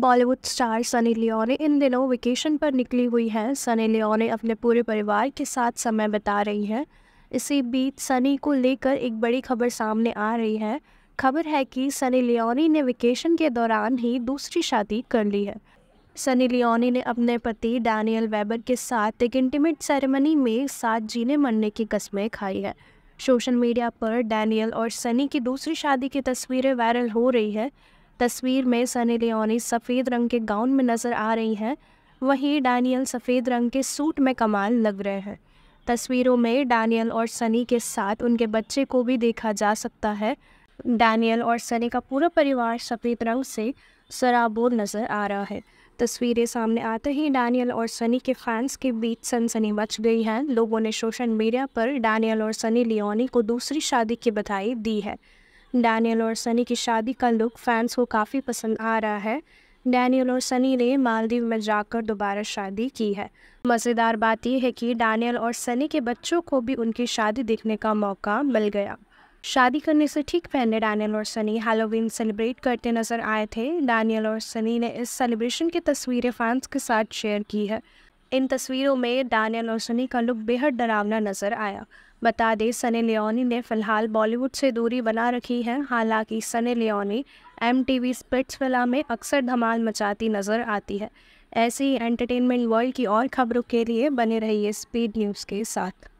Bollywood star Sunny Leone इन दिनों vacation पर निकली हुई हैं सनी लियोने अपने पूरे परिवार के साथ समय बिता रही हैं इसी बीच सनी को लेकर एक बड़ी खबर सामने आ रही है खबर है कि सनी लियोनी ने वेकेशन के दौरान ही दूसरी शादी कर ली है सनी लियोनी ने अपने पति डैनियल वेबर के साथ एक इंटीमेट सेरेमनी में साथ जीने मरने की कस्में खाई है सोशल मीडिया पर डैनियल और सनी की दूसरी शादी की तस्वीरें वायरल हो रही है तस्वीर में सनी लियोनी सफ़ेद रंग के गाउन में नज़र आ रही हैं वहीं डैनियल सफ़ेद रंग के सूट में कमाल लग रहे हैं तस्वीरों में डैनियल और सनी के साथ उनके बच्चे को भी देखा जा सकता है डैनियल और सनी का पूरा परिवार सफ़ेद रंग से सराबोर नज़र आ रहा है तस्वीरें सामने आते ही डैनियल और सनी के फैंस के बीच सनसनी मच गई है लोगों ने सोशल मीडिया पर डैनियल और सनी लियोनी को दूसरी शादी की बधाई दी है डैनियल और सनी की शादी का लुक फैंस को काफ़ी पसंद आ रहा है डैनियल और सनी ने मालदीव में जाकर दोबारा शादी की है मज़ेदार बात यह है कि डैनियल और सनी के बच्चों को भी उनकी शादी देखने का मौका मिल गया शादी करने से ठीक पहले डैनियल और सनी हैलोवीन सेलिब्रेट करते नजर आए थे डैनियल और सनी ने इस सेलिब्रेशन की तस्वीरें फैंस के साथ शेयर की है इन तस्वीरों में डानियल और सनी का लुक बेहद डरावना नजर आया बता दें सनी लियोनी ने फिलहाल बॉलीवुड से दूरी बना रखी है हालांकि Sunny Leone M T V फ़िला में अक्सर धमाल मचाती नजर आती है ऐसी ही एंटरटेनमेंट वर्ल्ड की और खबरों के लिए बने रहिए स्पीड न्यूज़ के साथ